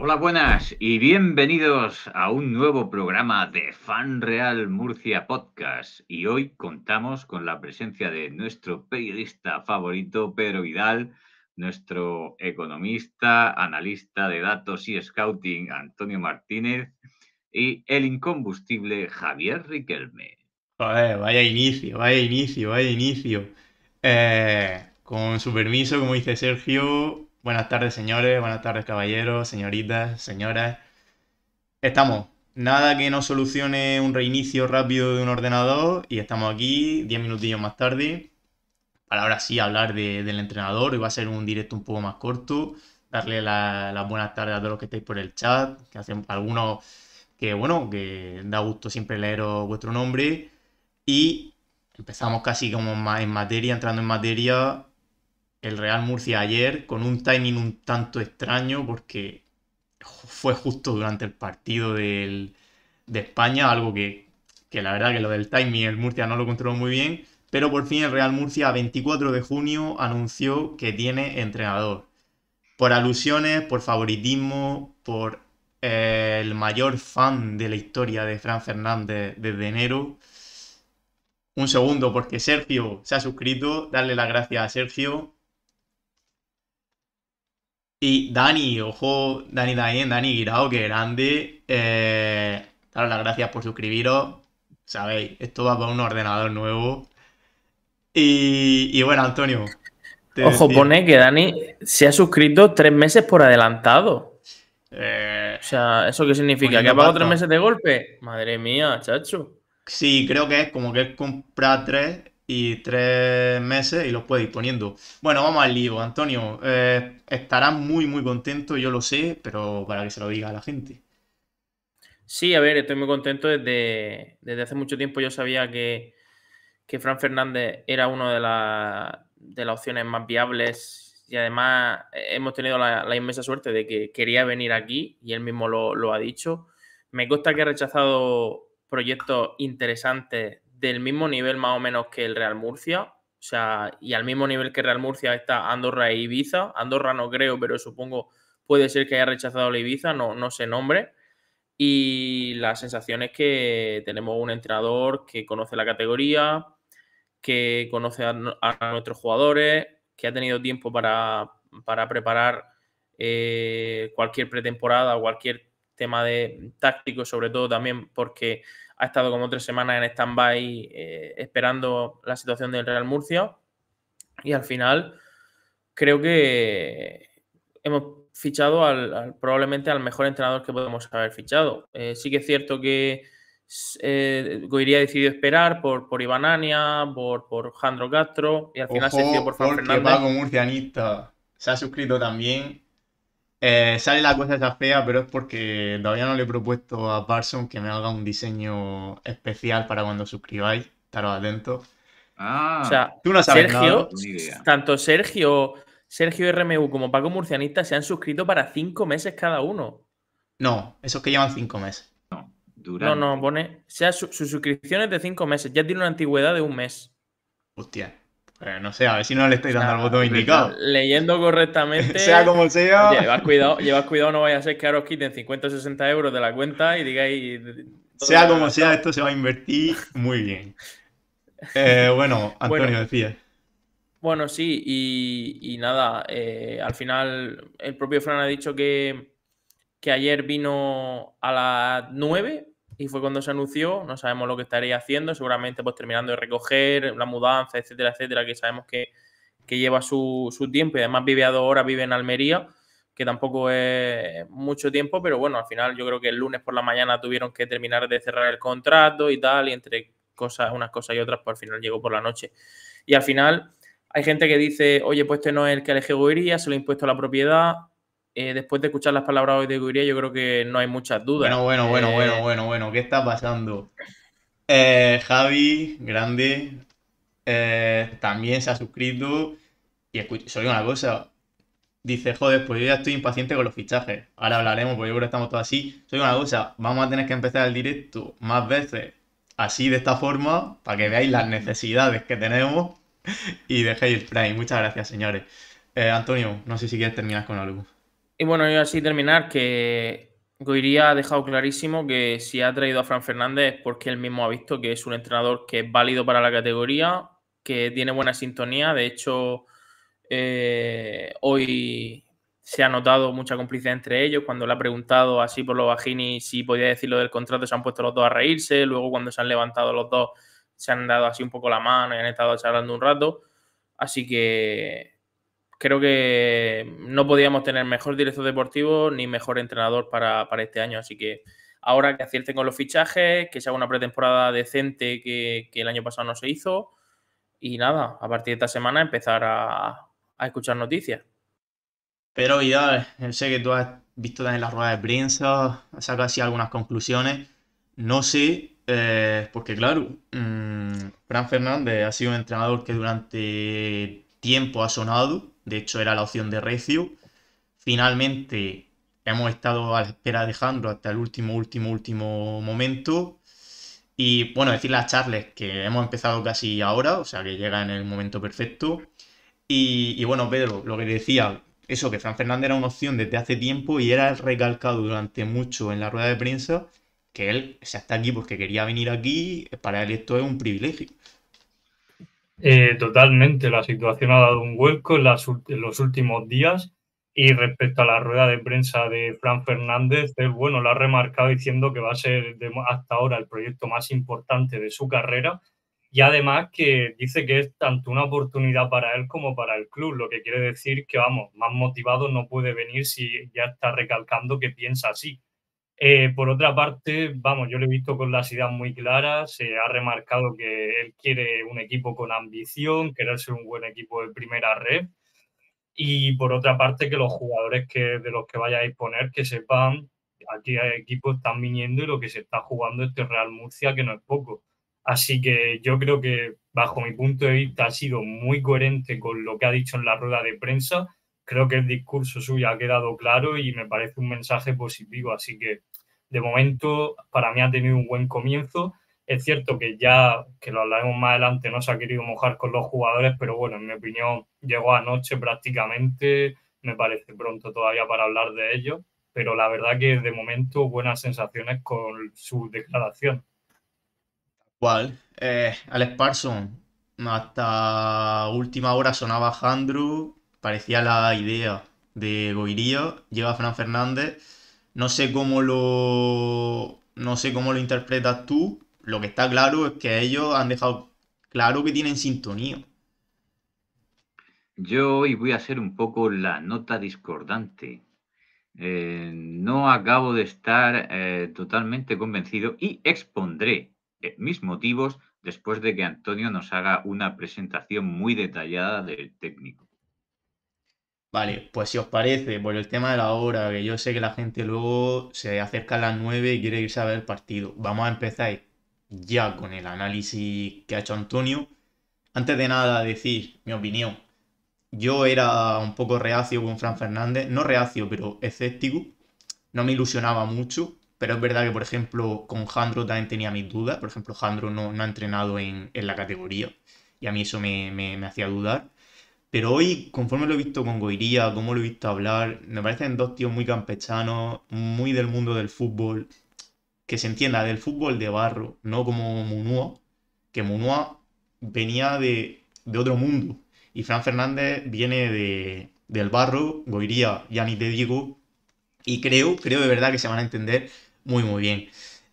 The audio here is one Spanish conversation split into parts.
Hola, buenas y bienvenidos a un nuevo programa de Fan Real Murcia Podcast. Y hoy contamos con la presencia de nuestro periodista favorito, Pedro Vidal, nuestro economista, analista de datos y scouting, Antonio Martínez, y el incombustible Javier Riquelme. vaya inicio, vaya inicio, vaya inicio. Eh, con su permiso, como dice Sergio, Buenas tardes, señores, buenas tardes, caballeros, señoritas, señoras. Estamos. Nada que no solucione un reinicio rápido de un ordenador y estamos aquí 10 minutillos más tarde para ahora sí hablar del entrenador. y va a ser un directo un poco más corto. Darle las buenas tardes a todos los que estáis por el chat, que hacen algunos que, bueno, que da gusto siempre leeros vuestro nombre. Y empezamos casi como en materia, entrando en materia el Real Murcia ayer con un timing un tanto extraño porque fue justo durante el partido de España, algo que, la verdad que lo del timing el Murcia no lo controló muy bien, pero por fin el Real Murcia a 24 de junio anunció que tiene entrenador. Por alusiones, por favoritismo, por eh, el mayor fan de la historia de Fran Fernández desde enero. Un segundo, porque Sergio se ha suscrito. Darle las gracias a Sergio y Dani, ojo, Dani también, Dani Guirao, que grande. Eh, daros las gracias por suscribiros. Sabéis, esto va para un ordenador nuevo. Y, bueno, Antonio. Ojo, pone que Dani se ha suscrito tres meses por adelantado. Eh, o sea, ¿eso qué significa? ¿Que ha pagado tres meses de golpe? Madre mía, chacho. Sí, creo que es como que es comprar tres y tres meses y los puede disponiendo Bueno, vamos al lío, Antonio. Eh, estarás muy, muy contento, yo lo sé, pero para que se lo diga a la gente. Sí, a ver, estoy muy contento. Desde, desde hace mucho tiempo yo sabía que, que Fran Fernández era una de, la, de las opciones más viables y además eh, hemos tenido la, inmensa suerte de que quería venir aquí y él mismo lo, lo ha dicho. Me consta que ha rechazado proyectos interesantes del mismo nivel más o menos que el Real Murcia, o sea, y al mismo nivel que Real Murcia está Andorra e Ibiza. Andorra no creo, pero supongo puede ser que haya rechazado la Ibiza, no, no sé nombre. Y la sensación es que tenemos un entrenador que conoce la categoría, que conoce a, nuestros jugadores, que ha tenido tiempo para, para preparar eh, cualquier pretemporada, cualquier tema de táctico, sobre todo también porque ha estado como tres semanas en stand-by eh, esperando la situación del Real Murcia. Y al final creo que hemos fichado al, probablemente al mejor entrenador que podemos haber fichado. Eh, sí que es cierto que eh, ha decidido esperar por, por Ibanania, por, Jandro Castro y al final se por Fernando Fernández. Murcianista se ha suscrito también eh, sale la cosa esa fea, pero es porque todavía no le he propuesto a Parson que me haga un diseño especial para cuando suscribáis. Estaros atentos. Ah, tú no sabes Sergio, tanto Sergio, Sergio RMU como Paco Murcianista se han suscrito para cinco meses cada uno. No, esos que llevan cinco meses. No, No, no, pone. sea, su, suscripción es de cinco meses. Ya tiene una antigüedad de un mes. Hostia. Eh, no sé, a ver si no le estoy dando el botón indicado. Leyendo correctamente. sea como sea. Llevas cuidado, cuidado, no vaya a ser que ahora os quiten 50 o 60 euros de la cuenta y digáis. Sea como sea, esto se va a invertir muy bien. Eh, bueno, Antonio, decía. Bueno, sí, y, nada, eh, al final el propio Fran ha dicho que, que ayer vino a las 9 y fue cuando se anunció, no sabemos lo que estaría haciendo, seguramente pues terminando de recoger la mudanza, etcétera, etcétera, que sabemos que, lleva su, tiempo y además vive a dos horas, vive en Almería, que tampoco es mucho tiempo, pero bueno, al final yo creo que el lunes por la mañana tuvieron que terminar de cerrar el contrato y tal, y entre cosas, unas cosas y otras, pues al final llegó por la noche. Y al final hay gente que dice, oye, pues este no es el que Alejo iría, se lo he impuesto a la propiedad, eh, después de escuchar las palabras hoy de Guiría, yo creo que no hay muchas dudas. Bueno, bueno, bueno, bueno, eh, bueno, bueno, ¿qué está pasando? Eh, Javi, grande, también se ha suscrito y soy una cosa. Dice, joder, pues yo ya estoy impaciente con los fichajes. Ahora hablaremos, porque yo creo que estamos todos así. Soy una cosa, vamos a tener que empezar el directo más veces así de esta forma para que veáis las necesidades que tenemos y dejéis el Muchas gracias, señores. Antonio, no sé si quieres terminar con algo. Y bueno, yo así terminar, que Goiría ha dejado clarísimo que si ha traído a Fran Fernández es porque él mismo ha visto que es un entrenador que es válido para la categoría, que tiene buena sintonía. De hecho, eh, hoy se ha notado mucha complicidad entre ellos. Cuando le ha preguntado así por los bajinis si podía decir lo del contrato, se han puesto los dos a reírse. Luego, cuando se han levantado los dos, se han dado así un poco la mano y han estado charlando un rato. Así que creo que no podíamos tener mejor director deportivo ni mejor entrenador para, este año. Así que ahora que acierten con los fichajes, que se haga una pretemporada decente que, el año pasado no se hizo. Y nada, a partir de esta semana empezar a, escuchar noticias. Pero ya sé que tú has visto también las ruedas de prensa, has sacado así algunas conclusiones. No sé, eh, porque claro, mm, Fran Fernández ha sido un entrenador que durante tiempo ha sonado, de hecho era la opción de Recio. Finalmente hemos estado a la espera de Jandro hasta el último, último, último momento. Y bueno, decirle a Charles que hemos empezado casi ahora, o sea que llega en el momento perfecto. Y, bueno, Pedro, lo que decía, eso, que Fran Fernández era una opción desde hace tiempo y era recalcado durante mucho en la rueda de prensa que él se está aquí porque quería venir aquí, para él esto es un privilegio. Eh, totalmente, la situación ha dado un vuelco en, los últimos días y respecto a la rueda de prensa de Fran Fernández, él bueno, lo ha remarcado diciendo que va a ser hasta ahora el proyecto más importante de su carrera y además que dice que es tanto una oportunidad para él como para el club, lo que quiere decir que, vamos, más motivado no puede venir si ya está recalcando que piensa así. Eh, por otra parte, vamos, yo lo he visto con las ideas muy claras, se ha remarcado que él quiere un equipo con ambición, querer ser un buen equipo de primera red y por otra parte que los jugadores que, de los que vaya a exponer, que sepan a qué equipo están viniendo y lo que se está jugando este Real Murcia, que no es poco. Así que yo creo que bajo mi punto de vista ha sido muy coherente con lo que ha dicho en la rueda de prensa. Creo que el discurso suyo ha quedado claro y me parece un mensaje positivo. Así que de momento para mí ha tenido un buen comienzo. Es cierto que ya, que lo hablaremos más adelante, no se ha querido mojar con los jugadores, pero bueno, en mi opinión, llegó anoche prácticamente, me parece pronto todavía para hablar de ello, pero la verdad que de momento buenas sensaciones con su declaración. ¿Cuál? Eh, Alex Parson, hasta última hora sonaba Andrew, parecía la idea de Goirío, lleva Fran Fernández no sé cómo lo. No sé cómo lo interpretas tú. Lo que está claro es que ellos han dejado claro que tienen sintonía. Yo hoy voy a ser un poco la nota discordante. Eh, no acabo de estar eh, totalmente convencido y expondré eh, mis motivos después de que Antonio nos haga una presentación muy detallada del técnico. Vale, pues si os parece, por el tema de la hora, que yo sé que la gente luego se acerca a las 9 y quiere irse a ver el partido. Vamos a empezar ya con el análisis que ha hecho Antonio. Antes de nada, decir mi opinión. Yo era un poco reacio con Fran Fernández, no reacio, pero escéptico. No me ilusionaba mucho, pero es verdad que, por ejemplo, con Jandro también tenía mis dudas. Por ejemplo, Jandro no, ha entrenado en, la categoría y a mí eso me hacía dudar. Pero hoy, conforme lo he visto con Goiría, como lo he visto hablar, me parecen dos tíos muy campechanos, muy del mundo del fútbol, que se entienda del fútbol de barro, no como Munua, que Munua venía de, otro mundo. Y Fran Fernández viene de, del barro, Goiría, ya ni te digo. Y creo, creo de verdad que se van a entender muy, muy bien.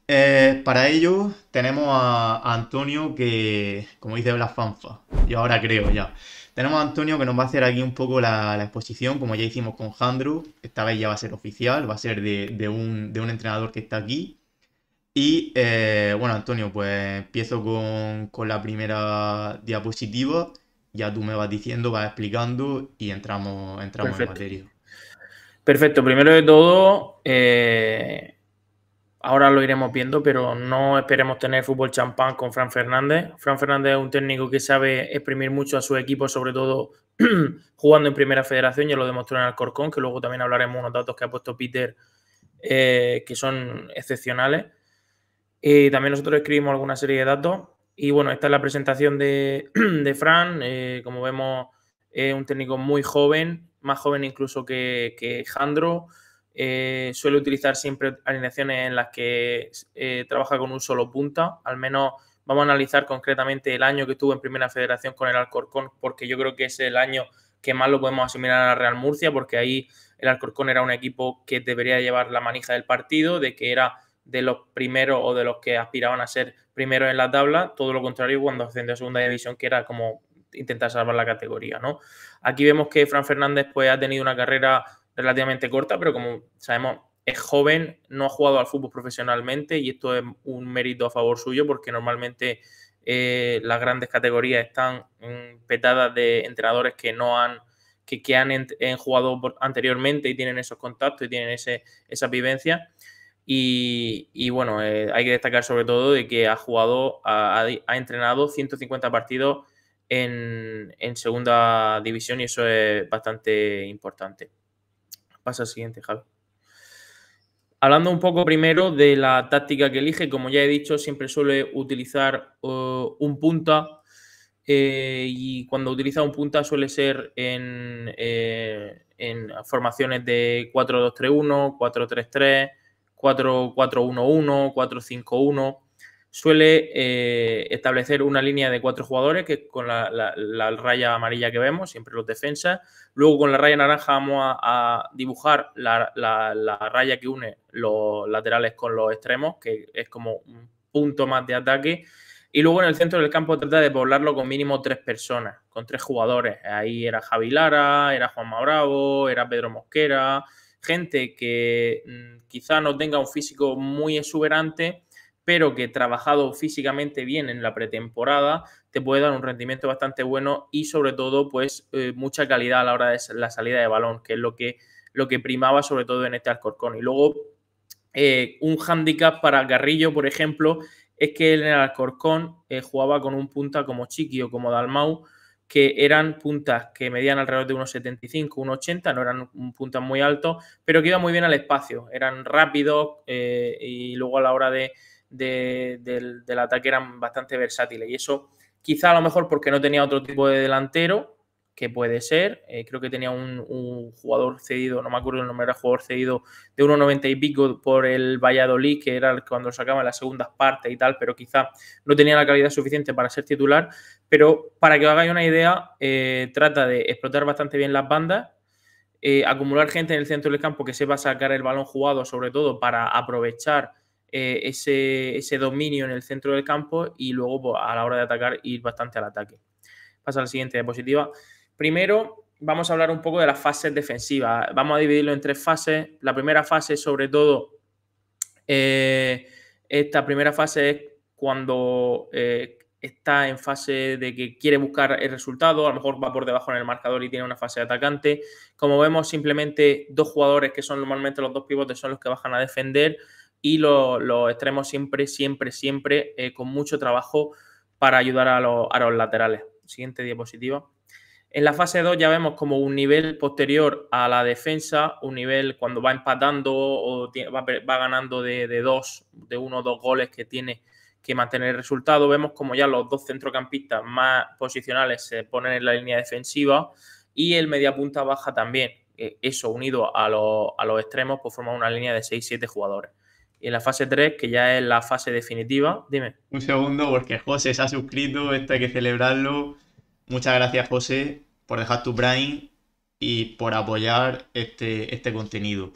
Eh, para ello tenemos a, Antonio que, como dice, la fanfa. yo ahora creo ya. Tenemos a Antonio que nos va a hacer aquí un poco la, exposición, como ya hicimos con Handru. Esta vez ya va a ser oficial, va a ser de, un, entrenador que está aquí. Y eh, bueno, Antonio, pues empiezo con, la primera diapositiva. Ya tú me vas diciendo, vas explicando y entramos, entramos en materia. Perfecto, primero de todo, eh, ahora lo iremos viendo, pero no esperemos tener fútbol champán con Fran Fernández. Fran Fernández es un técnico que sabe exprimir mucho a su equipo, sobre todo jugando en primera federación, ya lo demostró en Alcorcón, que luego también hablaremos unos datos que ha puesto Peter, eh, que son excepcionales. Y también nosotros escribimos alguna serie de datos. Y bueno, esta es la presentación de, Fran. Eh, como vemos, es un técnico muy joven, más joven incluso que, que Jandro. Eh, suele utilizar siempre alineaciones en las que eh, trabaja con un solo punta. Al menos vamos a analizar concretamente el año que estuvo en primera federación con el Alcorcón, porque yo creo que es el año que más lo podemos asimilar a la Real Murcia, porque ahí el Alcorcón era un equipo que debería llevar la manija del partido, de que era de los primeros o de los que aspiraban a ser primeros en la tabla, todo lo contrario cuando ascendió a segunda división, que era como intentar salvar la categoría, ¿no? Aquí vemos que Fran Fernández pues, ha tenido una carrera relativamente corta, pero como sabemos, es joven, no ha jugado al fútbol profesionalmente y esto es un mérito a favor suyo porque normalmente eh, las grandes categorías están petadas de entrenadores que no han que, han, jugado anteriormente y tienen esos contactos y tienen ese, esa vivencia. Y, bueno, eh, hay que destacar sobre todo de que ha jugado, ha, entrenado 150 partidos en, en segunda división y eso es bastante importante. Pasa al siguiente, Javi. Hablando un poco primero de la táctica que elige, como ya he dicho, siempre suele utilizar eh, un punta eh, y cuando utiliza un punta suele ser en, eh, en formaciones de 4-2-3-1, 4-3-3, 4-4-1-1, 4-5-1 suele eh, establecer una línea de cuatro jugadores, que con la, raya amarilla que vemos, siempre los defensas. Luego con la raya naranja vamos a, dibujar la, raya que une los laterales con los extremos, que es como un punto más de ataque. Y luego en el centro del campo trata de poblarlo con mínimo tres personas, con tres jugadores. Ahí era Javi Lara, era Juan Bravo, era Pedro Mosquera, gente que mm, quizá no tenga un físico muy exuberante, pero que trabajado físicamente bien en la pretemporada te puede dar un rendimiento bastante bueno y sobre todo pues eh, mucha calidad a la hora de la salida de balón, que es lo que, lo que primaba sobre todo en este Alcorcón. Y luego eh, un hándicap para Garrillo, por ejemplo, es que en el Alcorcón eh, jugaba con un punta como Chiqui o como Dalmau, que eran puntas que medían alrededor de unos 75, 180 80, no eran puntas muy altos, pero que iban muy bien al espacio, eran rápidos y luego a la hora de del, ataque eran bastante versátiles. Y eso, quizá a lo mejor porque no tenía otro tipo de delantero, que puede ser. Eh, creo que tenía un, jugador cedido, no me acuerdo el nombre, era jugador cedido de 1,90 y pico por el Valladolid, que era cuando sacaba sacaban las segundas partes y tal, pero quizá no tenía la calidad suficiente para ser titular. Pero para que os hagáis una idea, eh, trata de explotar bastante bien las bandas. Eh, acumular gente en el centro del campo que sepa sacar el balón jugado, sobre todo para aprovechar eh, ese, dominio en el centro del campo y luego pues, a la hora de atacar ir bastante al ataque. Pasa a la siguiente diapositiva. Primero vamos a hablar un poco de las fases defensivas. Vamos a dividirlo en tres fases. La primera fase sobre todo, eh, esta primera fase es cuando eh, está en fase de que quiere buscar el resultado, a lo mejor va por debajo en el marcador y tiene una fase de atacante. Como vemos, simplemente dos jugadores que son normalmente los dos pivotes son los que bajan a defender y los, extremos siempre, siempre, siempre eh, con mucho trabajo para ayudar a los, a los laterales. Siguiente diapositiva. En la fase 2 ya vemos como un nivel posterior a la defensa, un nivel cuando va empatando o va, ganando de, dos, de uno o dos goles que tiene que mantener el resultado. Vemos como ya los dos centrocampistas más posicionales se ponen en la línea defensiva y el mediapunta baja también. Eh, eso unido a, los, a los extremos, pues forma una línea de 6-7 jugadores. Y en la fase 3, que ya es la fase definitiva, dime. Un segundo, porque José se ha suscrito, esto hay que celebrarlo. Muchas gracias, José, por dejar tu brain y por apoyar este, este contenido.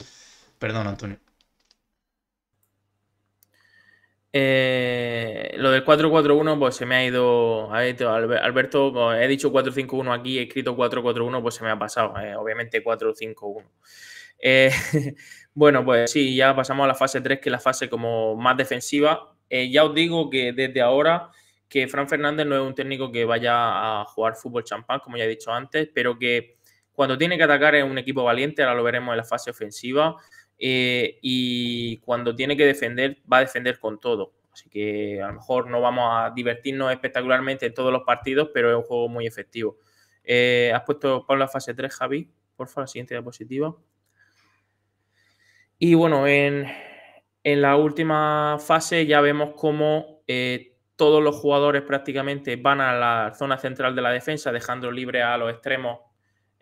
Perdón, Antonio. Eh, lo del 441, pues se me ha ido. Alberto, pues, he dicho 451 aquí, he escrito 441, pues se me ha pasado. Eh, obviamente 451. Eh, Bueno, pues sí, ya pasamos a la fase 3, que es la fase como más defensiva. Eh, ya os digo que desde ahora que Fran Fernández no es un técnico que vaya a jugar fútbol champán, como ya he dicho antes, pero que cuando tiene que atacar es un equipo valiente, ahora lo veremos en la fase ofensiva, eh, y cuando tiene que defender, va a defender con todo. Así que a lo mejor no vamos a divertirnos espectacularmente en todos los partidos, pero es un juego muy efectivo. Eh, ¿Has puesto Pablo la fase 3, Javi? Por favor, la siguiente diapositiva. Y bueno, en, la última fase ya vemos cómo eh, todos los jugadores prácticamente van a la zona central de la defensa, dejando libre a los extremos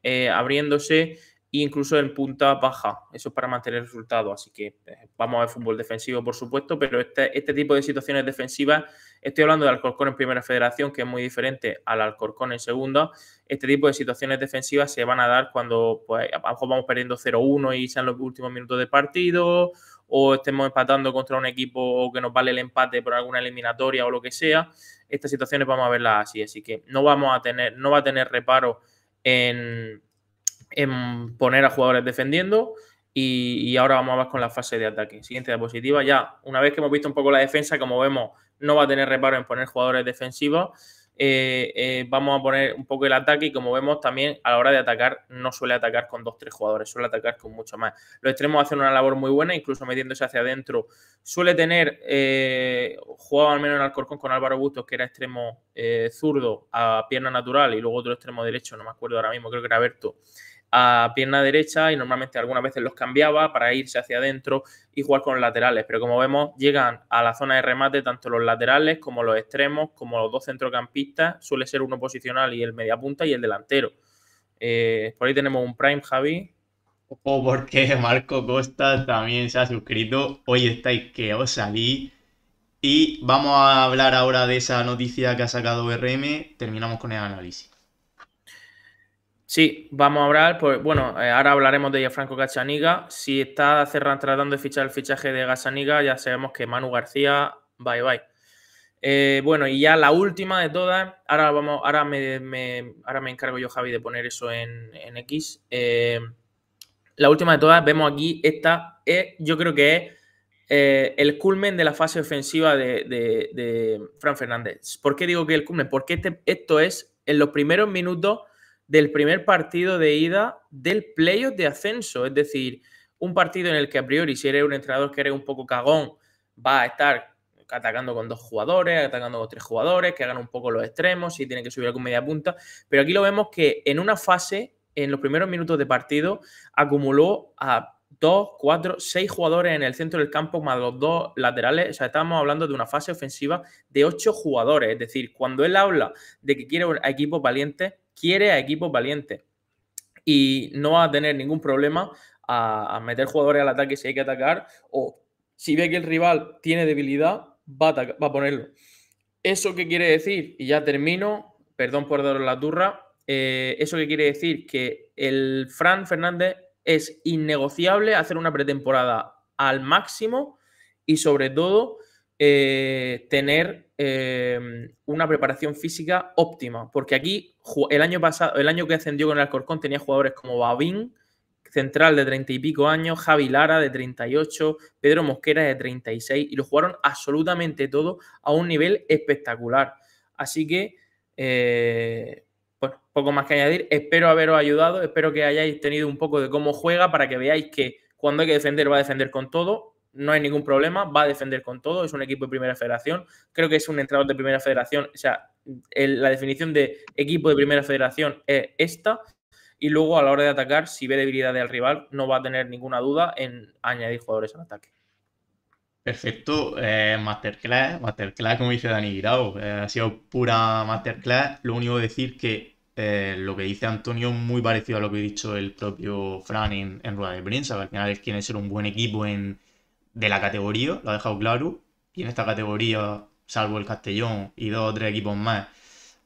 eh, abriéndose incluso en punta baja. Eso es para mantener el resultado. Así que eh, vamos a ver fútbol defensivo, por supuesto, pero este, este tipo de situaciones defensivas, estoy hablando del Alcorcón en primera federación, que es muy diferente al Alcorcón en segunda. Este tipo de situaciones defensivas se van a dar cuando pues, a lo mejor vamos perdiendo 0-1 y sean los últimos minutos de partido, o estemos empatando contra un equipo que nos vale el empate por alguna eliminatoria o lo que sea. Estas situaciones vamos a verlas así. Así que no vamos a tener, no va a tener reparo en en poner a jugadores defendiendo y, ahora vamos a ver con la fase de ataque. Siguiente diapositiva, ya una vez que hemos visto un poco la defensa, como vemos, no va a tener reparo en poner jugadores defensivos. Eh, eh, vamos a poner un poco el ataque y como vemos también a la hora de atacar no suele atacar con dos, tres jugadores, suele atacar con mucho más. Los extremos hacen una labor muy buena, incluso metiéndose hacia adentro. Suele tener, eh, jugaba al menos en Alcorcón con Álvaro Bustos, que era extremo eh, zurdo a pierna natural y luego otro extremo derecho, no me acuerdo ahora mismo, creo que era Berto, a pierna derecha y normalmente algunas veces los cambiaba para irse hacia adentro y jugar con los laterales. Pero como vemos, llegan a la zona de remate tanto los laterales como los extremos, como los dos centrocampistas. Suele ser uno posicional y el mediapunta y el delantero. Eh, por ahí tenemos un prime, Javi. O porque Marco Costa también se ha suscrito. Hoy estáis que os salí. Y vamos a hablar ahora de esa noticia que ha sacado RM. Terminamos con el análisis. Sí, vamos a hablar, pues bueno, eh, ahora hablaremos de Franco Gachaniga. Si está cerrando, tratando de fichar el fichaje de Gasaniga, ya sabemos que Manu García, bye bye. Eh, bueno, y ya la última de todas, ahora vamos, ahora me, ahora me encargo yo, Javi, de poner eso en, X. Eh, la última de todas, vemos aquí, esta es, yo creo que es el culmen de la fase ofensiva de, Fran Fernández. ¿Por qué digo que el culmen? Porque este, esto es en los primeros minutos del primer partido de ida del playoff de ascenso. Es decir, un partido en el que a priori, si eres un entrenador que eres un poco cagón, va a estar atacando con dos jugadores, atacando con tres jugadores, que hagan un poco los extremos, si tiene que subir algún media punta. Pero aquí lo vemos que en una fase, en los primeros minutos de partido, acumuló a dos, cuatro, seis jugadores en el centro del campo más los dos laterales. O sea, estamos hablando de una fase ofensiva de ocho jugadores. Es decir, cuando él habla de que quiere un equipo valiente, quiere a equipos valientes y no va a tener ningún problema a, meter jugadores al ataque si hay que atacar o si ve que el rival tiene debilidad, va a, ponerlo. ¿Eso qué quiere decir? Y ya termino, perdón por daros la turra, eh, ¿eso que quiere decir? Que el Fran Fernández es innegociable hacer una pretemporada al máximo y sobre todo eh, tener Em, una preparación física óptima, porque aquí el año pasado, el año que ascendió con el Alcorcón tenía jugadores como Babín, central de treinta y pico años, Javi Lara de 38, Pedro Mosquera de 36 y lo jugaron absolutamente todo a un nivel espectacular. Así que, eh, bueno, poco más que añadir. Espero haberos ayudado, espero que hayáis tenido un poco de cómo juega para que veáis que cuando hay que defender va a defender con todo no hay ningún problema, va a defender con todo, es un equipo de primera federación, creo que es un entrenador de primera federación, o sea, la definición de equipo de primera federación es esta, y luego a la hora de atacar, si ve debilidad del rival, no va a tener ninguna duda en añadir jugadores al ataque. Perfecto, eh, masterclass, masterclass como dice Dani Girao, eh, ha sido pura masterclass, lo único que decir que eh, lo que dice Antonio es muy parecido a lo que ha dicho el propio Fran en, rueda de prensa, al final es quiere ser un buen equipo en, de la categoría, lo ha dejado claro, y en esta categoría, salvo el Castellón y dos o tres equipos más,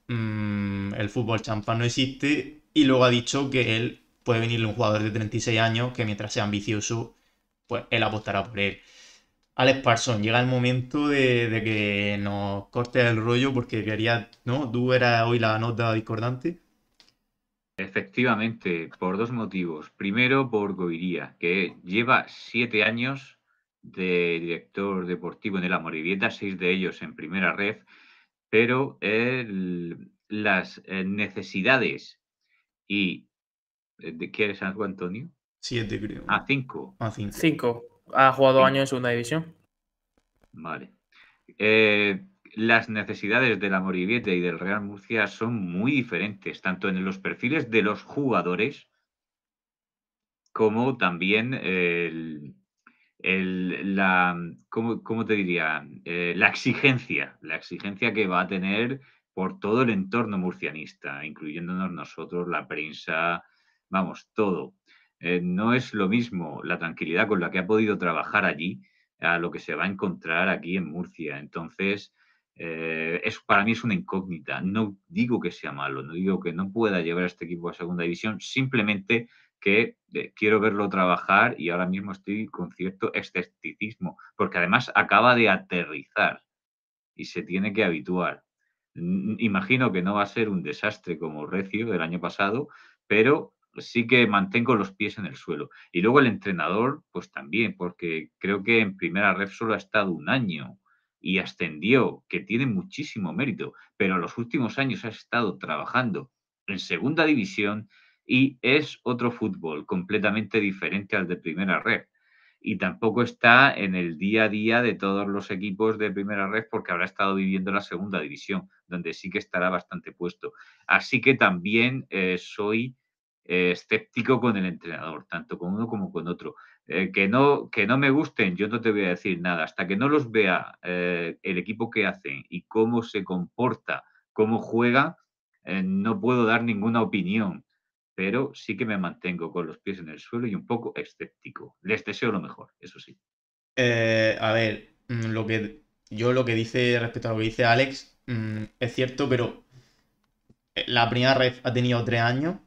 mm, el fútbol champán no existe, y luego ha dicho que él puede venirle un jugador de 36 años que mientras sea ambicioso, pues él apostará por él. Alex Parson, llega el momento de, que nos corte el rollo porque quería, ¿no? Tú eras hoy la nota discordante. Efectivamente, por dos motivos. Primero, por Goiría, que lleva siete años de director deportivo en la Amorivieta, seis de ellos en primera red, pero las eh, necesidades y... Eh, ¿de ¿Quieres algo, Antonio? Siete, creo. A ah, cinco. a ah, cinco. Ha jugado años en segunda división. Vale. Eh, las necesidades de la y del Real Murcia son muy diferentes, tanto en los perfiles de los jugadores como también el, la, ¿cómo, ¿cómo, te diría? Eh, la exigencia, la exigencia que va a tener por todo el entorno murcianista, incluyéndonos nosotros, la prensa, vamos, todo. Eh, no es lo mismo la tranquilidad con la que ha podido trabajar allí a lo que se va a encontrar aquí en Murcia. Entonces, eh, para mí es una incógnita. No digo que sea malo, no digo que no pueda llevar a este equipo a segunda división, simplemente que eh, quiero verlo trabajar y ahora mismo estoy con cierto escepticismo, porque además acaba de aterrizar y se tiene que habituar. Imagino que no va a ser un desastre como Recio del año pasado, pero sí que mantengo los pies en el suelo. Y luego el entrenador, pues también, porque creo que en primera red solo ha estado un año y ascendió, que tiene muchísimo mérito, pero en los últimos años ha estado trabajando en segunda división y es otro fútbol completamente diferente al de primera red. Y tampoco está en el día a día de todos los equipos de primera red porque habrá estado viviendo la segunda división, donde sí que estará bastante puesto. Así que también eh, soy eh, escéptico con el entrenador, tanto con uno como con otro. Eh, que, no, que no me gusten, yo no te voy a decir nada. Hasta que no los vea el equipo que hacen y cómo se comporta, cómo juega, no puedo dar ninguna opinión pero sí que me mantengo con los pies en el suelo y un poco escéptico. Les deseo lo mejor, eso sí. Eh, a ver, mm, lo que yo lo que dice respecto a lo que dice Alex mm, es cierto, pero eh, la primera red ha tenido tres años,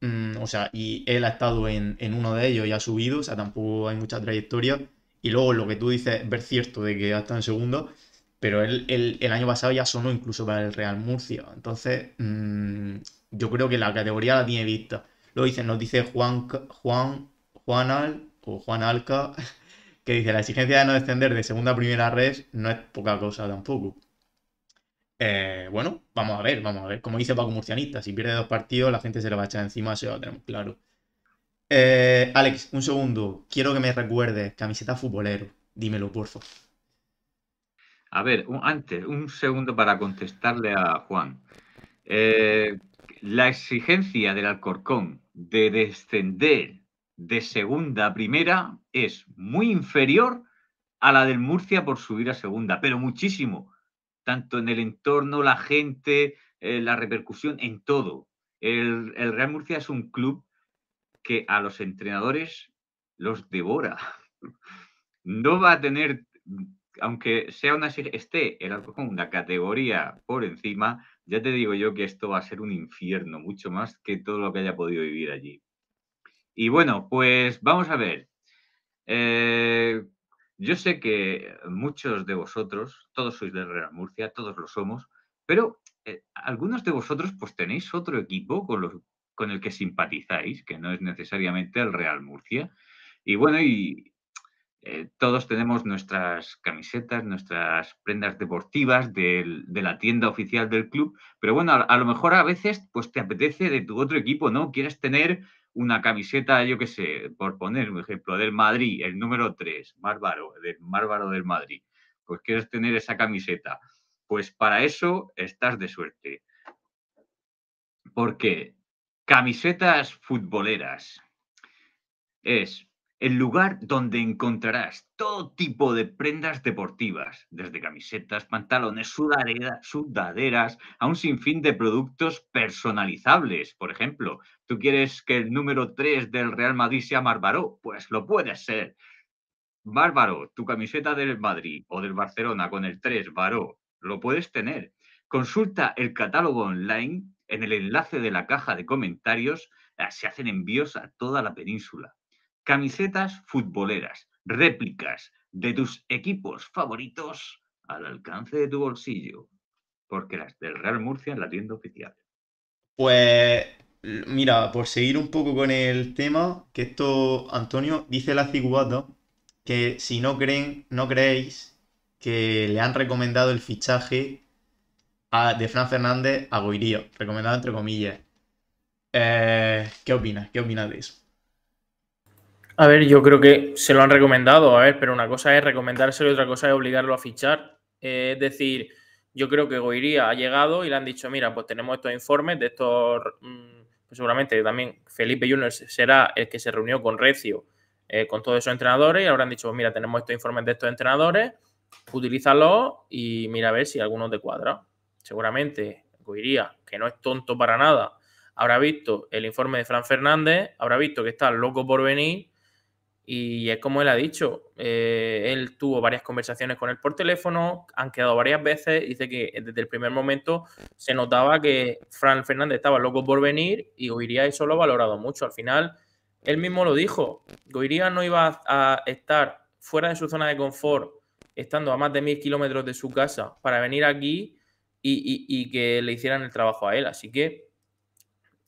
mm, o sea, y él ha estado en, uno de ellos y ha subido, o sea, tampoco hay mucha trayectoria. Y luego lo que tú dices es cierto de que ha estado en segundo, pero él, el año pasado ya sonó incluso para el Real Murcia. Entonces, yo creo que la categoría la tiene vista. Lo dice, nos dice Juan, Juan, Juan Al, o Juan Alca, que dice, la exigencia de no descender de segunda a primera red no es poca cosa tampoco. Eh, bueno, vamos a ver, vamos a ver. Como dice Paco Murcianista, si pierde dos partidos, la gente se le va a echar encima, se lo tenemos claro. Eh, Alex, un segundo. Quiero que me recuerdes, camiseta futbolero. Dímelo, por favor. A ver, antes, un segundo para contestarle a Juan. Eh, la exigencia del Alcorcón de descender de segunda a primera es muy inferior a la del Murcia por subir a segunda, pero muchísimo, tanto en el entorno, la gente, eh, la repercusión, en todo. El, el Real Murcia es un club que a los entrenadores los devora. No va a tener, aunque sea una esté el Alcorcón una categoría por encima, ya te digo yo que esto va a ser un infierno, mucho más que todo lo que haya podido vivir allí. Y bueno, pues vamos a ver. Eh, yo sé que muchos de vosotros, todos sois de Real Murcia, todos lo somos, pero eh, algunos de vosotros pues tenéis otro equipo con, con el que simpatizáis, que no es necesariamente el Real Murcia. Y bueno, y, eh, todos tenemos nuestras camisetas, nuestras prendas deportivas de, la tienda oficial del club, pero bueno, a, lo mejor a veces pues te apetece de tu otro equipo, ¿no? Quieres tener una camiseta, yo qué sé, por poner un ejemplo, del Madrid, el número 3, Bárbaro, del Bárbaro del Madrid. Pues quieres tener esa camiseta. Pues para eso estás de suerte. Porque camisetas futboleras es el lugar donde encontrarás todo tipo de prendas deportivas, desde camisetas, pantalones, sudaderas, a un sinfín de productos personalizables. Por ejemplo, ¿tú quieres que el número 3 del Real Madrid sea Marbaró? Pues lo puede ser. Bárbaro, tu camiseta del Madrid o del Barcelona con el 3, Baró, lo puedes tener. Consulta el catálogo online en el enlace de la caja de comentarios. Ah, se hacen envíos a toda la península. Camisetas futboleras, réplicas de tus equipos favoritos al alcance de tu bolsillo, porque las del Real Murcia en la tienda oficial. Pues mira, por seguir un poco con el tema, que esto, Antonio, dice la Ciguato que si no creen, no creéis que le han recomendado el fichaje de Fran Fernández a Goirío, recomendado entre comillas. Eh, ¿Qué opinas? ¿Qué opinas de eso? A ver, yo creo que se lo han recomendado, a ver, pero una cosa es recomendárselo y otra cosa es obligarlo a fichar. es decir, yo creo que Goiría ha llegado y le han dicho, mira, pues tenemos estos informes de estos, mm, pues seguramente también Felipe Junior será el que se reunió con Recio, eh, con todos esos entrenadores y habrán dicho, pues mira, tenemos estos informes de estos entrenadores, utilízalos y mira a ver si algunos te cuadra. Seguramente Goiría, que no es tonto para nada, habrá visto el informe de Fran Fernández, habrá visto que está loco por venir y es como él ha dicho, eh, él tuvo varias conversaciones con él por teléfono, han quedado varias veces, dice que desde el primer momento se notaba que Fran Fernández estaba loco por venir y Goiría eso lo ha valorado mucho. Al final, él mismo lo dijo, Goiría no iba a estar fuera de su zona de confort, estando a más de mil kilómetros de su casa, para venir aquí y, que le hicieran el trabajo a él. Así que,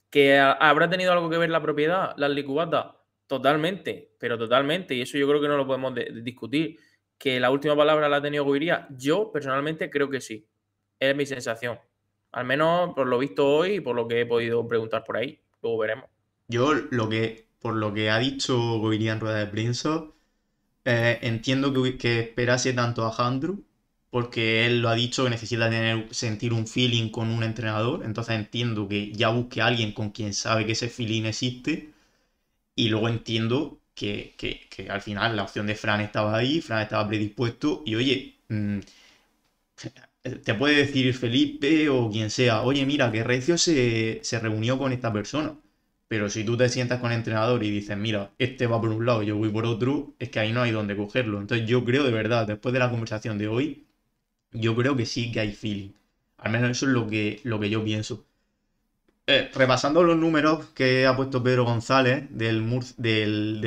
que habrá tenido algo que ver la propiedad, las licubatas Totalmente, pero totalmente. Y eso yo creo que no lo podemos discutir. Que la última palabra la ha tenido Guiría, yo personalmente creo que sí. Es mi sensación. Al menos por lo visto hoy y por lo que he podido preguntar por ahí. Luego veremos. Yo lo que, por lo que ha dicho Guiría en rueda de prensa, eh, entiendo que, esperase tanto a Andrew, porque él lo ha dicho que necesita tener, sentir un feeling con un entrenador. Entonces entiendo que ya busque a alguien con quien sabe que ese feeling existe y luego entiendo que, al final la opción de Fran estaba ahí, Fran estaba predispuesto y oye, mm, te puede decir Felipe o quien sea, oye mira, que Recio se, reunió con esta persona. Pero si tú te sientas con el entrenador y dices, mira, este va por un lado, yo voy por otro, es que ahí no hay donde cogerlo. Entonces yo creo de verdad, después de la conversación de hoy, yo creo que sí que hay feeling. Al menos eso es lo que, lo que yo pienso. Eh, repasando los números que ha puesto Pedro González del,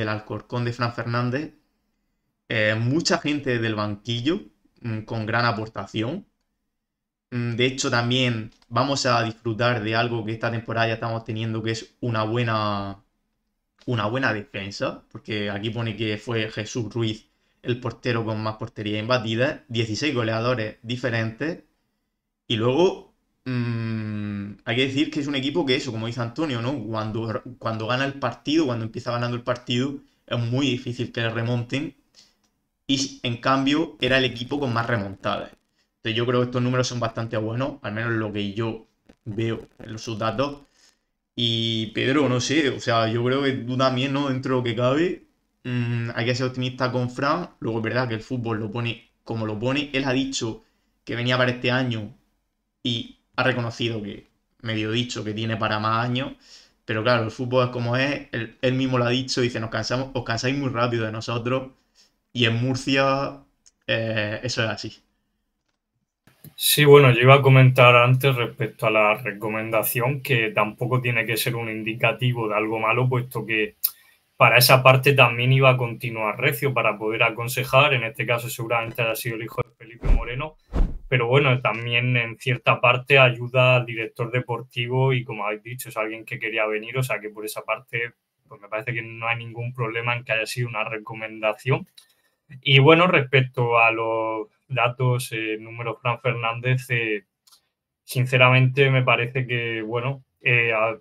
Alcorcón de Fran Fernández, eh, mucha gente del banquillo mm, con gran aportación. Mm, de hecho, también vamos a disfrutar de algo que esta temporada ya estamos teniendo, que es una buena, una buena defensa, porque aquí pone que fue Jesús Ruiz el portero con más portería invadida, 16 goleadores diferentes, y luego Mm, hay que decir que es un equipo que eso, como dice Antonio, ¿no? Cuando, cuando gana el partido, cuando empieza ganando el partido, es muy difícil que le remonten. Y en cambio, era el equipo con más remontadas. Entonces yo creo que estos números son bastante buenos, al menos lo que yo veo en los, sus datos. Y Pedro, no sé, o sea, yo creo que tú también, ¿no? Dentro de lo que cabe, mm, hay que ser optimista con Fran. Luego es verdad que el fútbol lo pone como lo pone. Él ha dicho que venía para este año y ha reconocido que, medio dicho, que tiene para más años. Pero claro, el fútbol es como es, él, mismo lo ha dicho, dice, nos cansamos, os cansáis muy rápido de nosotros. Y en Murcia eh, eso es así. Sí, bueno, yo iba a comentar antes respecto a la recomendación que tampoco tiene que ser un indicativo de algo malo, puesto que para esa parte también iba a continuar Recio para poder aconsejar, en este caso seguramente ha sido el hijo de Felipe Moreno, pero bueno, también en cierta parte ayuda al director deportivo y como habéis dicho, es alguien que quería venir, o sea que por esa parte, pues me parece que no hay ningún problema en que haya sido una recomendación. Y bueno, respecto a los datos, eh, números Fran Fernández, eh, sinceramente me parece que, bueno, eh, ha,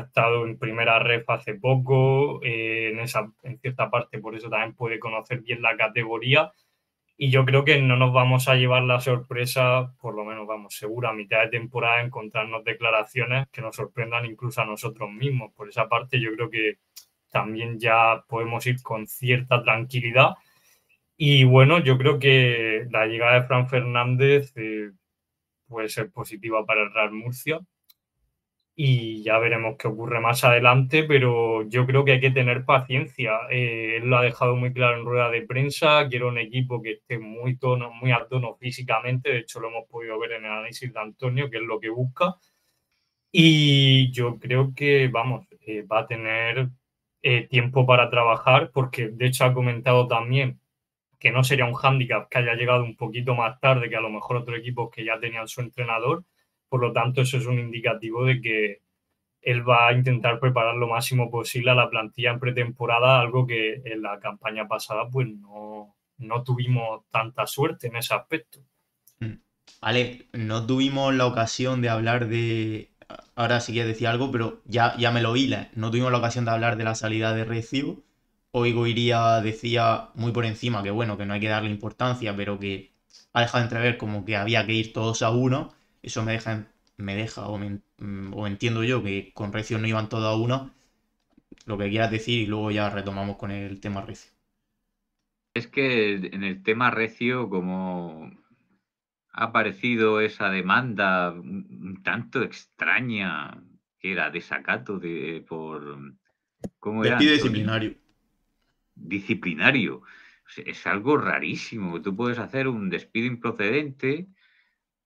estado en primera ref hace poco, eh, en, esa, en cierta parte por eso también puede conocer bien la categoría y yo creo que no nos vamos a llevar la sorpresa, por lo menos vamos, seguro a mitad de temporada encontrarnos declaraciones que nos sorprendan incluso a nosotros mismos. Por esa parte yo creo que también ya podemos ir con cierta tranquilidad. Y bueno, yo creo que la llegada de Fran Fernández eh, puede ser positiva para el Real Murcia y ya veremos qué ocurre más adelante, pero yo creo que hay que tener paciencia. Eh, él lo ha dejado muy claro en rueda de prensa, quiero un equipo que esté muy, tono, muy a tono físicamente, de hecho lo hemos podido ver en el análisis de Antonio, que es lo que busca. Y yo creo que, vamos, eh, va a tener eh, tiempo para trabajar, porque de hecho ha comentado también que no sería un hándicap que haya llegado un poquito más tarde que a lo mejor otro equipo que ya tenían su entrenador por lo tanto, eso es un indicativo de que él va a intentar preparar lo máximo posible a la plantilla en pretemporada, algo que en la campaña pasada pues no, tuvimos tanta suerte en ese aspecto. Vale, mm. no tuvimos la ocasión de hablar de... Ahora sí que decía algo, pero ya, ya me lo hila. No tuvimos la ocasión de hablar de la salida de Recibo. Oigo, iría, decía muy por encima que bueno, que no hay que darle importancia, pero que ha dejado de entrever como que había que ir todos a uno. Eso me deja, me deja mm, o, entiendo yo que con Recio no iban todas a uno. Lo que quieras decir y luego ya retomamos con el tema Recio. Es que en el tema Recio, como ha aparecido esa demanda un tanto extraña, que era desacato de, por... ¿Cómo era? disciplinario. Disciplinario. es algo rarísimo. Tú puedes hacer un despido improcedente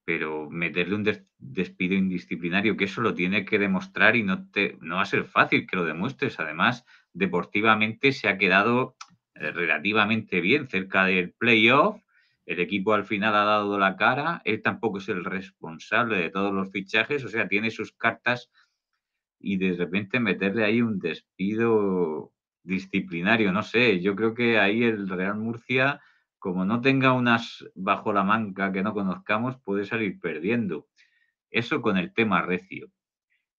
pero meterle un despido indisciplinario, que eso lo tiene que demostrar y no, te, no va a ser fácil que lo demuestres. Además, deportivamente se ha quedado eh, relativamente bien cerca del playoff. El equipo al final ha dado la cara. Él tampoco es el responsable de todos los fichajes, o sea, tiene sus cartas y de repente meterle ahí un despido disciplinario, no sé, yo creo que ahí el Real Murcia como no tenga unas bajo la manca que no conozcamos, puede salir perdiendo. Eso con el tema recio.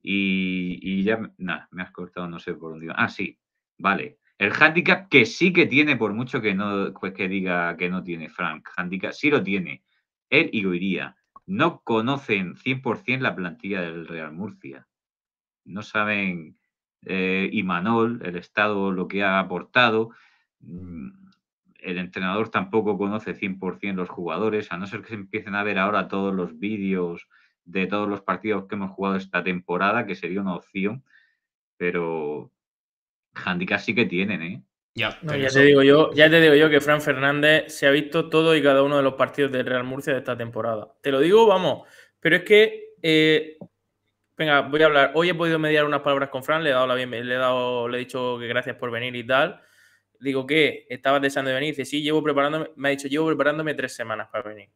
Y, ya, nada, me has cortado, no sé por dónde. Ah, sí, vale. El handicap que sí que tiene, por mucho que no pues que diga que no tiene Frank, handicap sí lo tiene. Él y iría. no conocen 100% la plantilla del Real Murcia. No saben eh, y Manol el Estado, lo que ha aportado. Mm, el entrenador tampoco conoce 100% los jugadores, a no ser que se empiecen a ver ahora todos los vídeos de todos los partidos que hemos jugado esta temporada, que sería una opción, pero handicap sí que tienen, ¿eh? Ya, ya, te digo yo, ya te digo yo que Fran Fernández se ha visto todo y cada uno de los partidos del Real Murcia de esta temporada. Te lo digo, vamos, pero es que, eh, venga, voy a hablar. Hoy he podido mediar unas palabras con Fran, le he dado la bienvenida, le he, dado, le he dicho que gracias por venir y tal. Digo, ¿qué? Estaba deseando venir. Dice, sí, llevo preparándome, me ha dicho, llevo preparándome tres semanas para venir.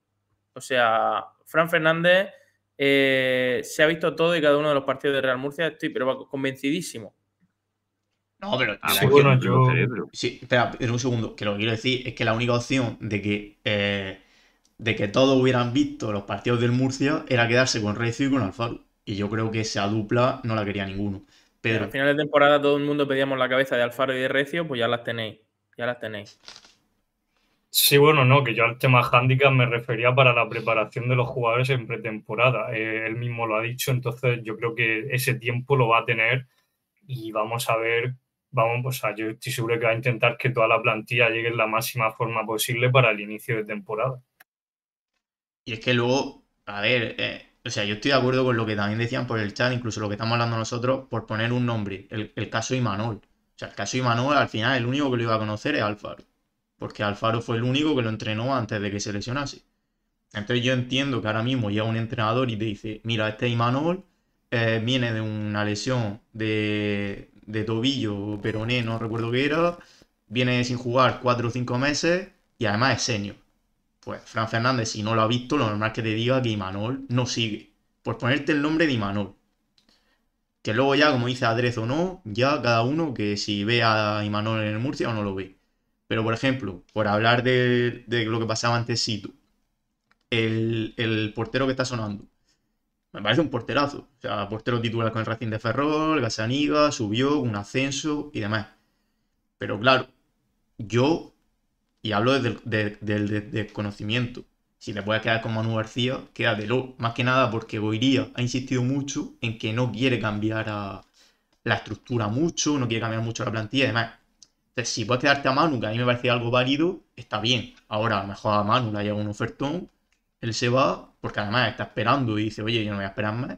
O sea, Fran Fernández eh, se ha visto todo y cada uno de los partidos de Real Murcia, estoy pero convencidísimo. No, pero, sí, espera, un segundo, que lo que quiero decir es que la única opción de que, eh, de que todos hubieran visto los partidos del Murcia era quedarse con Recio y con Alfaro. Y yo creo que esa dupla no la quería ninguno. Pero Al final de temporada todo el mundo pedíamos la cabeza de Alfaro y de Recio, pues ya las tenéis. Ya las tenéis. Sí, bueno, no, que yo al tema handicap me refería para la preparación de los jugadores en pretemporada. Eh, él mismo lo ha dicho, entonces yo creo que ese tiempo lo va a tener y vamos a ver, vamos, pues yo estoy seguro que va a intentar que toda la plantilla llegue en la máxima forma posible para el inicio de temporada. Y es que luego, a ver, eh, o sea, yo estoy de acuerdo con lo que también decían por el chat, incluso lo que estamos hablando nosotros, por poner un nombre, el, caso Imanol. O sea, el caso Imanol al final el único que lo iba a conocer es Alfaro, porque Alfaro fue el único que lo entrenó antes de que se lesionase. Entonces yo entiendo que ahora mismo llega un entrenador y te dice, mira, este Imanol eh, viene de una lesión de, de tobillo, peroné, no recuerdo qué era, viene sin jugar cuatro o cinco meses y además es senior. Pues Fran Fernández, si no lo ha visto, lo normal que te diga que Imanol no sigue. Por ponerte el nombre de Imanol. Que luego ya, como dice Adrés o no, ya cada uno que si ve a Imanol en el Murcia o no lo ve. Pero por ejemplo, por hablar de, lo que pasaba antes Situ, el, el portero que está sonando, me parece un porterazo. O sea, portero titular con el Racing de Ferrol, Gasaniga, subió, un ascenso y demás. Pero claro, yo y hablo del conocimiento. Si te a quedar con Manu García, quédatelo. Más que nada porque Goiría ha insistido mucho en que no quiere cambiar la estructura mucho, no quiere cambiar mucho la plantilla y demás. Entonces, si puedes quedarte a Manu, que a mí me parece algo válido, está bien. Ahora, a lo mejor a Manu le llega un ofertón, él se va, porque además está esperando y dice, oye, yo no voy a esperar más.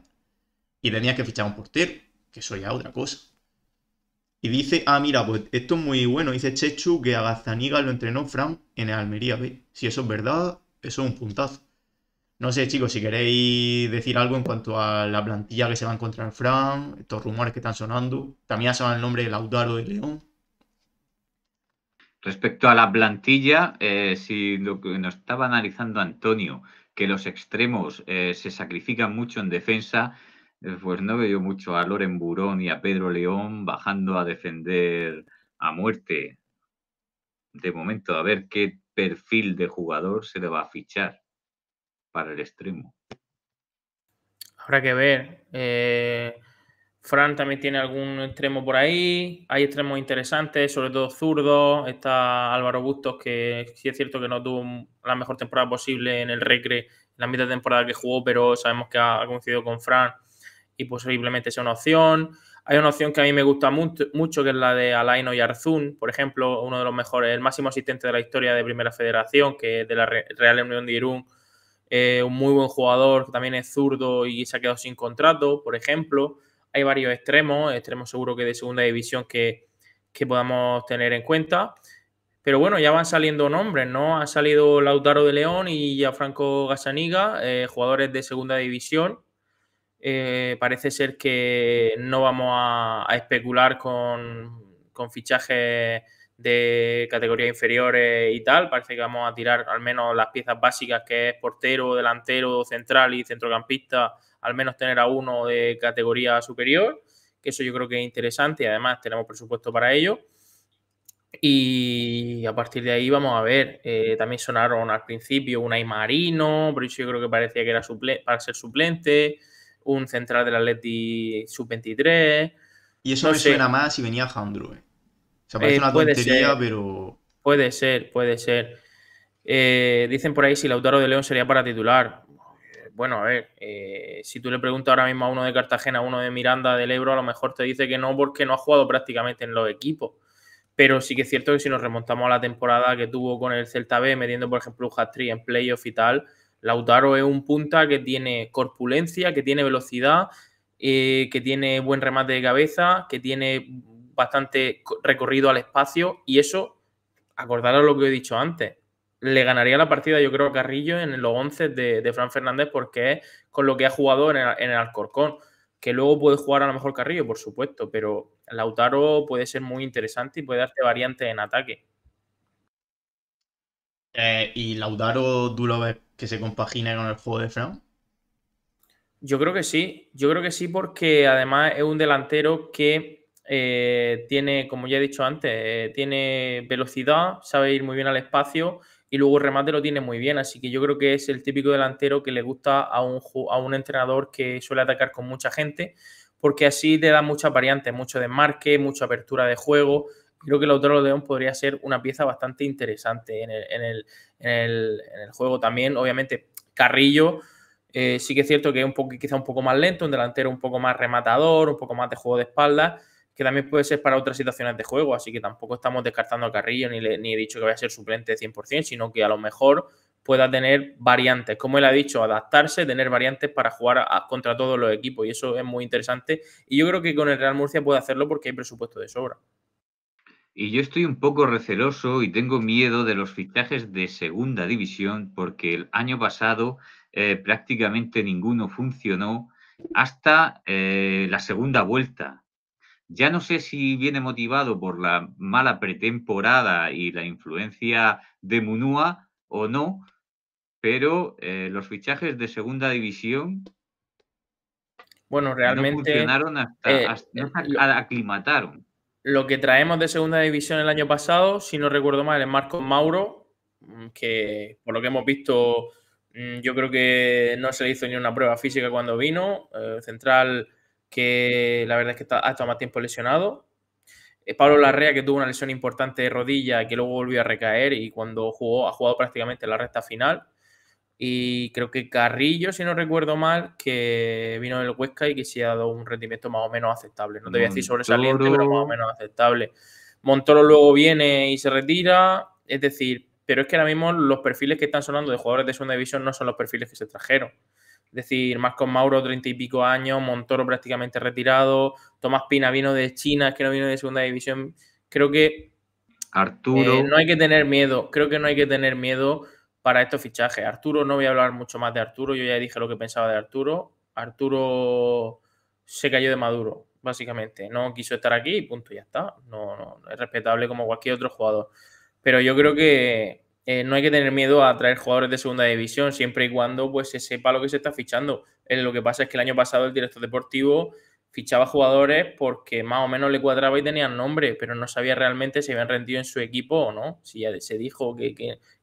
Y tenía que fichar un portero, que eso ya es otra cosa. Y dice, ah, mira, pues esto es muy bueno. Dice Chechu que a Gazzaniga lo entrenó Fran en el Almería B. Si eso es verdad, eso es un puntazo. No sé, chicos, si queréis decir algo en cuanto a la plantilla que se va a encontrar Fran, estos rumores que están sonando. También ha el nombre de Lautaro de León. Respecto a la plantilla, eh, si lo que nos estaba analizando Antonio, que los extremos eh, se sacrifican mucho en defensa, eh, pues no veo mucho a Loren Burón y a Pedro León bajando a defender a muerte. De momento, a ver qué perfil de jugador se le va a fichar para el extremo. Habrá que ver. Eh, Fran también tiene algún extremo por ahí. Hay extremos interesantes, sobre todo zurdo. Está Álvaro Bustos, que sí es cierto que no tuvo la mejor temporada posible en el Recre, la mitad de temporada que jugó, pero sabemos que ha coincidido con Fran y posiblemente pues sea una opción. Hay una opción que a mí me gusta mucho, que es la de Alaino y por ejemplo, uno de los mejores, el máximo asistente de la historia de Primera Federación, que es de la Real Unión de Irún, eh, un muy buen jugador, que también es zurdo y se ha quedado sin contrato, por ejemplo. Hay varios extremos, extremos seguro que de segunda división que, podamos tener en cuenta. Pero bueno, ya van saliendo nombres, ¿no? Han salido Lautaro de León y Franco Gasaniga, eh, jugadores de segunda división, eh, parece ser que no vamos a, especular con, fichajes de categorías inferiores y tal. Parece que vamos a tirar al menos las piezas básicas que es portero, delantero, central y centrocampista, al menos tener a uno de categoría superior, que eso yo creo que es interesante y además tenemos presupuesto para ello. Y a partir de ahí vamos a ver. Eh, también sonaron al principio Unai ...por eso yo creo que parecía que era para ser suplente un central del Atleti sub-23. Y eso no suena más si venía Jandro. Eh. O sea, parece eh, una tontería, pero. Puede ser, puede ser. Eh, dicen por ahí si Lautaro de León sería para titular. Bueno, a ver, si tú le preguntas ahora mismo a uno de Cartagena, a uno de Miranda del Ebro, a lo mejor te dice que no porque no ha jugado prácticamente en los equipos. Pero sí que es cierto que si nos remontamos a la temporada que tuvo con el Celta B, metiendo por ejemplo un hat en playoff y tal, Lautaro es un punta que tiene corpulencia, que tiene velocidad, eh, que tiene buen remate de cabeza, que tiene bastante recorrido al espacio y eso, acordaros lo que he dicho antes, le ganaría la partida yo creo a Carrillo en los 11 de, Fran Fernández porque es con lo que ha jugado en el, en el Alcorcón, que luego puede jugar a lo mejor Carrillo, por supuesto, pero Lautaro puede ser muy interesante y puede darte variantes en ataque. Eh, ¿Y Laudaro tú ves que se compagina con el juego de Fran? Yo creo que sí, yo creo que sí porque además es un delantero que eh, tiene, como ya he dicho antes, eh, tiene velocidad, sabe ir muy bien al espacio y luego remate lo tiene muy bien, así que yo creo que es el típico delantero que le gusta a un, a un entrenador que suele atacar con mucha gente porque así te da muchas variantes, mucho desmarque, mucha apertura de juego, creo que Lautaro León podría ser una pieza bastante interesante en el, juego también. Obviamente, Carrillo eh, sí que es cierto que es un quizá un poco más lento, un delantero un poco más rematador, un poco más de juego de espalda, que también puede ser para otras situaciones de juego, así que tampoco estamos descartando a Carrillo ni, he dicho que vaya a ser suplente 100%, sino que a lo mejor pueda tener variantes, como él ha dicho, adaptarse, tener variantes para jugar contra todos los equipos y eso es muy interesante y yo creo que con el Real Murcia puede hacerlo porque hay presupuesto de sobra. Y yo estoy un poco receloso y tengo miedo de los fichajes de segunda división porque el año pasado eh, prácticamente ninguno funcionó hasta eh, la segunda vuelta. Ya no sé si viene motivado por la mala pretemporada y la influencia de Munua o no, pero eh, los fichajes de segunda división bueno, realmente no funcionaron hasta, aclimataron lo que traemos de segunda división el año pasado, si no recuerdo mal, es Marcos Mauro, mm, que por lo que hemos visto, mm, yo creo que no se le hizo ni una prueba física cuando vino. Eh, central que la verdad es que ha estado más tiempo lesionado. Eh, Pablo Larrea, que tuvo una lesión importante de rodilla, que luego volvió a recaer y cuando jugó, ha jugado prácticamente la recta final. Y creo que Carrillo, si no recuerdo mal, que vino del Huesca y que se ha dado un rendimiento más o menos aceptable. No te voy a decir sobresaliente, pero más o menos aceptable. Montoro luego viene y se retira. Es decir, pero es que ahora mismo los perfiles que están sonando de jugadores de segunda división no son los perfiles que se trajeron. Es decir, Marcos Mauro, treinta y pico años, Montoro prácticamente retirado, Tomás Pina vino de China, es que no vino de segunda división. Creo que Arturo. Eh, no hay que tener miedo, creo que no hay que tener miedo para estos fichajes. Arturo, no voy a hablar mucho más de Arturo, yo ya dije lo que pensaba de Arturo. Arturo se cayó de maduro, básicamente. No quiso estar aquí y punto, ya está. No, es respetable como cualquier otro jugador. Pero yo creo que eh, no hay que tener miedo a traer jugadores de segunda división, siempre y cuando pues, se sepa lo que se está fichando. Eh, lo que pasa es que el año pasado el director deportivo fichaba jugadores porque más o menos le cuadraba y tenían nombre, pero no sabía realmente si habían rendido en su equipo o no. Si ya se dijo que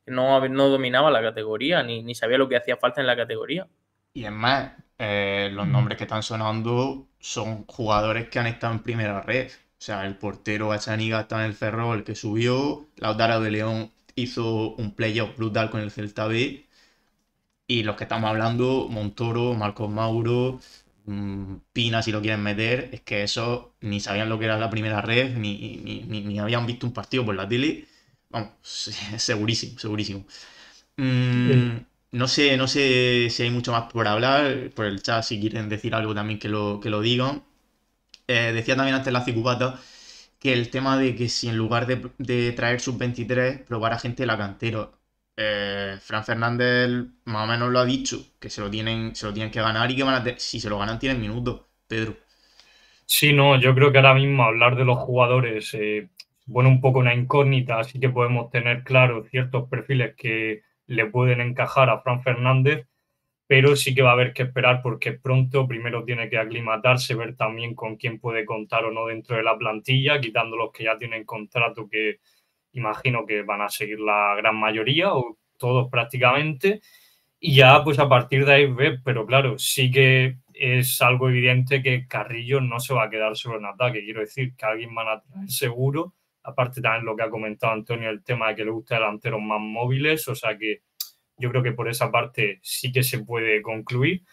no, no dominaba la categoría ni, sabía lo que hacía falta en la categoría. Y es más, eh, los mm. nombres que están sonando son jugadores que han estado en primera red. O sea, el portero Achaniga está en el el que subió, Lautaro de León hizo un playoff brutal con el Celta B. Y los que estamos hablando, Montoro, Marcos Mauro, mm, Pina, si lo quieren meter, es que esos ni sabían lo que era la primera red, ni, habían visto un partido por la tele. Vamos, segurísimo, segurísimo. Mm, no sé, no sé si hay mucho más por hablar. Por el chat, si quieren decir algo también que lo, que lo digan. Eh, decía también antes la Cicubata que el tema de que si en lugar de, traer sub-23, a gente la cantera. Eh, Fran Fernández más o menos lo ha dicho, que se lo tienen, se lo tienen que ganar y que van a si se lo ganan tienen minutos, Pedro. Sí, no, yo creo que ahora mismo hablar de los jugadores eh, bueno, un poco una incógnita, así que podemos tener claro ciertos perfiles que le pueden encajar a Fran Fernández, pero sí que va a haber que esperar porque pronto primero tiene que aclimatarse, ver también con quién puede contar o no dentro de la plantilla, quitando los que ya tienen contrato que imagino que van a seguir la gran mayoría o todos prácticamente. Y ya pues a partir de ahí ver, pero claro, sí que es algo evidente que Carrillo no se va a quedar solo en ataque. Quiero decir que alguien van a tener seguro Aparte también lo que ha comentado Antonio, el tema de que le gusta delanteros más móviles, o sea que yo creo que por esa parte sí que se puede concluir.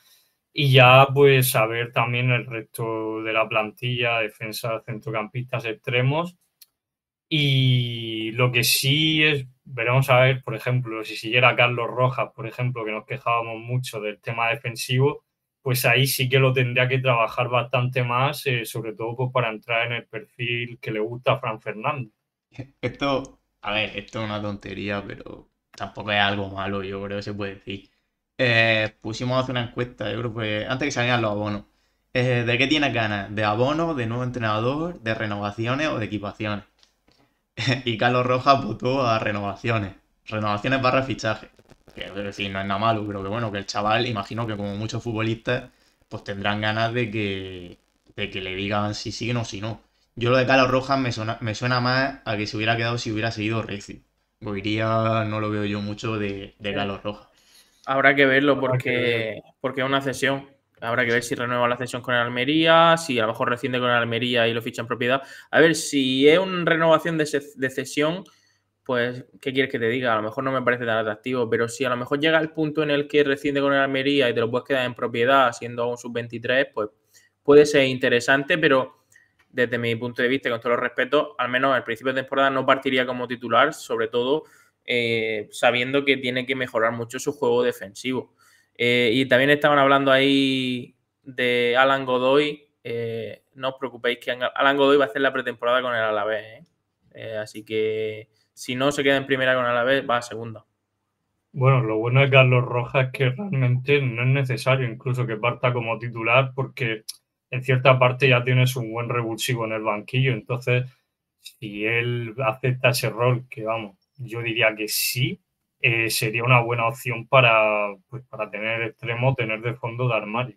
Y ya pues saber también el resto de la plantilla, defensa, centrocampistas, extremos. Y lo que sí es, veremos a ver, por ejemplo, si siguiera Carlos Rojas, por ejemplo, que nos quejábamos mucho del tema defensivo, pues ahí sí que lo tendría que trabajar bastante más, eh, sobre todo pues, para entrar en el perfil que le gusta a Fran Fernández. Esto, a ver, esto es una tontería, pero tampoco es algo malo, yo creo que se puede decir. Eh, pusimos hace una encuesta, yo creo que antes que salieran los abonos. Eh, ¿De qué tienes ganas? ¿De abono, de nuevo entrenador, de renovaciones o de equipaciones? y Carlos Rojas votó a renovaciones. Renovaciones barra fichaje no es nada malo, pero que bueno, que el chaval, imagino que como muchos futbolistas, pues tendrán ganas de que, que le digan si siguen o si no. Yo lo de Carlos Rojas me, suena, me suena más a que se hubiera quedado si hubiera seguido Reci. Boiría pues no lo veo yo mucho de, de Roja. Rojas. Habrá que verlo porque, porque es una cesión. Habrá que ver si renueva la cesión con el Almería, si a lo mejor con el Almería y lo ficha en propiedad. A ver, si es una renovación de, de cesión, pues, ¿qué quieres que te diga? A lo mejor no me parece tan atractivo, pero si a lo mejor llega el punto en el que rescinde con el Almería y te lo puedes quedar en propiedad siendo un sub-23, pues puede ser interesante, pero desde mi punto de vista, con todo los respeto al menos al principio de temporada no partiría como titular, sobre todo eh, sabiendo que tiene que mejorar mucho su juego defensivo. Eh, y también estaban hablando ahí de Alan Godoy. Eh, no os preocupéis que Alan Godoy va a hacer la pretemporada con el Alavés. así que si no se queda en primera con Alavés, va a segunda. Bueno, lo bueno de Carlos Rojas es que realmente no es necesario incluso que parta como titular porque en cierta parte ya tienes un buen revulsivo en el banquillo. Entonces, si él acepta ese rol, que vamos, yo diría que sí, eh, sería una buena opción para, pues, para tener extremo, tener de fondo de armario.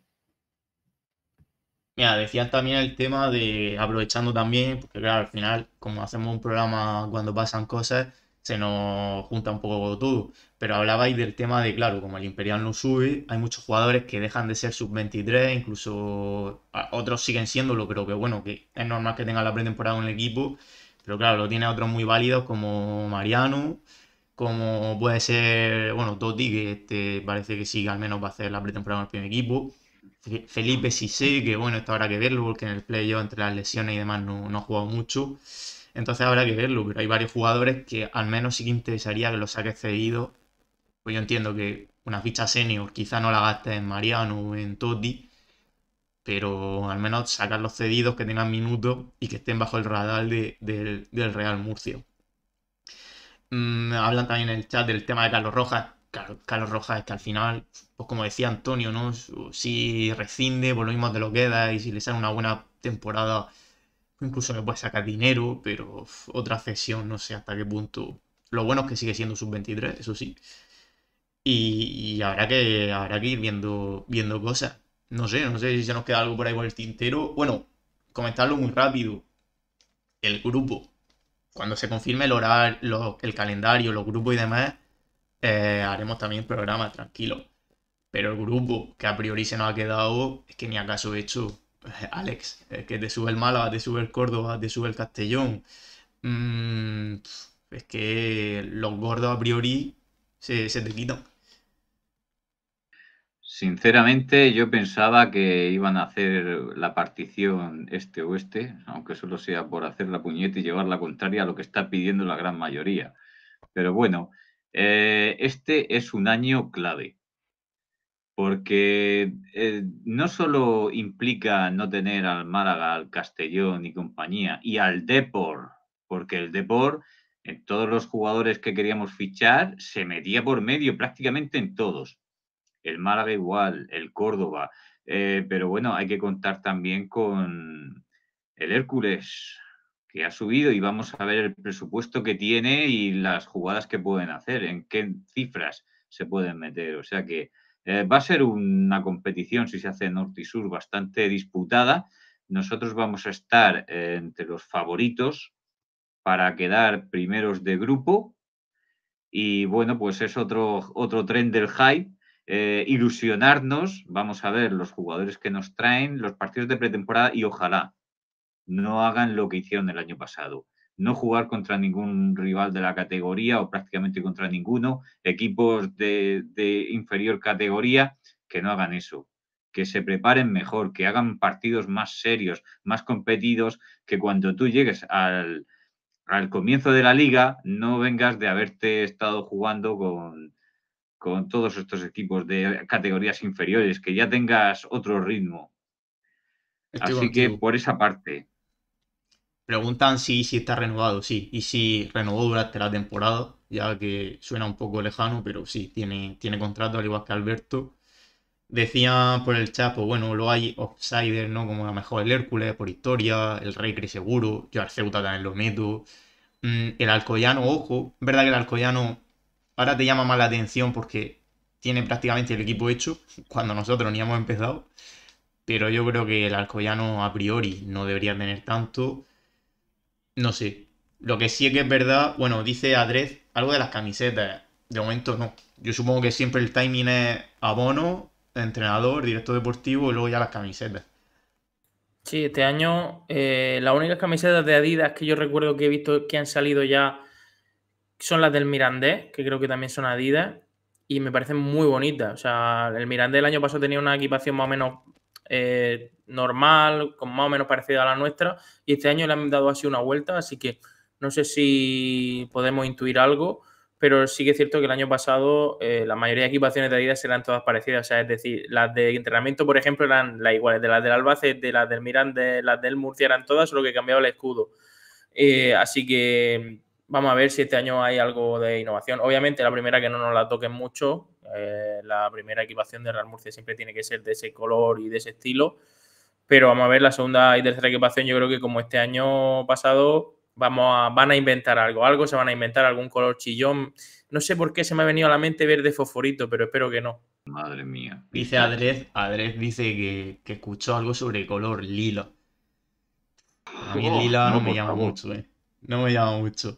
Mira, decías también el tema de aprovechando también, porque claro, al final, como hacemos un programa cuando pasan cosas, se nos junta un poco todo. Pero hablabais del tema de, claro, como el Imperial no sube, hay muchos jugadores que dejan de ser sub-23, incluso otros siguen siéndolo, pero que bueno, que es normal que tengan la pretemporada en el equipo. Pero claro, lo tiene otros muy válidos como Mariano, como puede ser, bueno, Totti, que este, parece que sí, al menos va a hacer la pretemporada en el primer equipo. Felipe sé que bueno, esto habrá que verlo porque en el yo entre las lesiones y demás no, no ha jugado mucho. Entonces habrá que verlo, pero hay varios jugadores que al menos sí que interesaría que los saques cedido Pues yo entiendo que una ficha senior quizá no la gastes en Mariano o en Totti, pero al menos sacar los cedidos que tengan minutos y que estén bajo el radar del, Real Murcia. Mm, hablan también en el chat del tema de Carlos Rojas. Carlos Rojas es que al final pues como decía Antonio, ¿no? Si rescinde, por lo mismo te lo queda y si le sale una buena temporada, incluso le puede sacar dinero, pero otra cesión, no sé hasta qué punto. Lo bueno es que sigue siendo sub-23, eso sí. Y, habrá, que, habrá que ir viendo, viendo cosas. No sé, no sé si ya nos queda algo por ahí por el tintero. Bueno, comentarlo muy rápido. El grupo. Cuando se confirme el horario, el calendario, los grupos y demás, eh, haremos también programa, tranquilo. Pero el grupo que a priori se nos ha quedado es que ni acaso he hecho, eh, Alex, es que te sube el Málaga, te sube el Córdoba, te sube el Castellón. Mm, es que los gordos a priori se, se te quitan. Sinceramente, yo pensaba que iban a hacer la partición este-oeste, aunque solo sea por hacer la puñeta y llevar la contraria a lo que está pidiendo la gran mayoría. Pero bueno, eh, este es un año clave porque eh, no solo implica no tener al Málaga, al Castellón y compañía, y al Depor, porque el Depor, en eh, todos los jugadores que queríamos fichar, se metía por medio prácticamente en todos. El Málaga igual, el Córdoba, eh, pero bueno, hay que contar también con el Hércules, que ha subido y vamos a ver el presupuesto que tiene y las jugadas que pueden hacer, en qué cifras se pueden meter. O sea que eh, va a ser una competición, si se hace norte y sur, bastante disputada. Nosotros vamos a estar eh, entre los favoritos para quedar primeros de grupo. Y bueno, pues es otro, otro tren del hype. Eh, ilusionarnos, vamos a ver los jugadores que nos traen, los partidos de pretemporada y ojalá no hagan lo que hicieron el año pasado no jugar contra ningún rival de la categoría o prácticamente contra ninguno, equipos de, inferior categoría que no hagan eso, que se preparen mejor, que hagan partidos más serios, más competidos, que cuando tú llegues al, comienzo de la liga no vengas de haberte estado jugando con, todos estos equipos de categorías inferiores, que ya tengas otro ritmo. Así que por esa parte. Preguntan si, si está renovado, sí. Y si renovó durante la temporada, ya que suena un poco lejano, pero sí, tiene, tiene contrato, al igual que Alberto. Decían por el chat, pues bueno, lo hay outsiders, ¿no? Como a lo mejor el Hércules por historia, el Rey Cris seguro, yo Arceuta también lo meto. Mm, el Alcoyano, ojo, verdad que el Alcoyano ahora te llama más la atención porque tiene prácticamente el equipo hecho cuando nosotros ni hemos empezado. Pero yo creo que el Alcoyano a priori no debería tener tanto. No sé. Lo que sí es que es verdad, bueno, dice Adrez algo de las camisetas. De momento no. Yo supongo que siempre el timing es abono, entrenador, director deportivo y luego ya las camisetas. Sí, este año eh, las únicas camisetas de Adidas que yo recuerdo que he visto que han salido ya son las del Mirandés, que creo que también son Adidas, y me parecen muy bonitas. O sea, el Mirandés el año pasado tenía una equipación más o menos eh, normal, con más o menos parecida a la nuestra, y este año le han dado así una vuelta, así que no sé si podemos intuir algo, pero sí que es cierto que el año pasado eh, la mayoría de equipaciones de Adidas eran todas parecidas, es decir, las de entrenamiento, por ejemplo, eran las iguales, de las del Albacete, de las del Miranda, las del Murcia, eran todas, solo que cambiaba el escudo. Eh, así que vamos a ver si este año hay algo de innovación. Obviamente, la primera que no nos la toquen mucho, eh, la primera equipación de Real Murcia siempre tiene que ser de ese color y de ese estilo. Pero vamos a ver, la segunda y tercera equipación, yo creo que como este año pasado, vamos a, van a inventar algo. Algo se van a inventar, algún color chillón. No sé por qué se me ha venido a la mente verde fosforito, pero espero que no. Madre mía. Dice Adrez, Adrez dice que, escuchó algo sobre el color lila. A mí el oh, lila eh. no, me llama mucho, No me llama mucho.